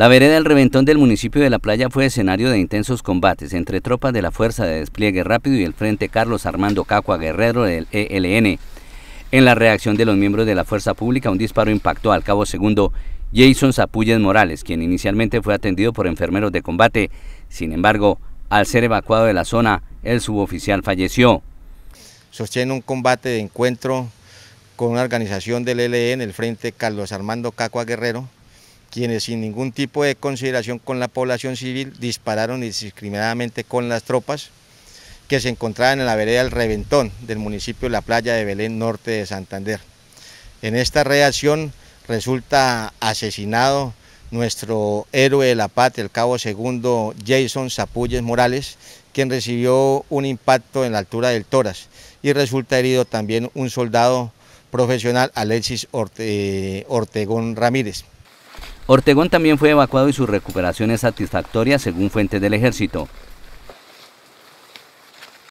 La vereda del Reventón del municipio de La Playa fue escenario de intensos combates entre tropas de la Fuerza de Despliegue Rápido y el Frente Carlos Armando Cacua Guerrero del ELN. En la reacción de los miembros de la Fuerza Pública, un disparo impactó al cabo segundo Jason Zapulles Morales, quien inicialmente fue atendido por enfermeros de combate. Sin embargo, al ser evacuado de la zona, el suboficial falleció. Sostiene un combate de encuentro con una organización del ELN, el Frente Carlos Armando Cacua Guerrero, quienes sin ningún tipo de consideración con la población civil dispararon indiscriminadamente con las tropas que se encontraban en la vereda del Reventón del municipio de La Playa de Belén, norte de Santander. En esta reacción resulta asesinado nuestro héroe de la patria, el cabo segundo Jason Zapulles Morales, quien recibió un impacto en la altura del Toras y resulta herido también un soldado profesional Alexis eh, Ortegón Ramírez. Ortegón también fue evacuado y su recuperación es satisfactoria según fuentes del ejército.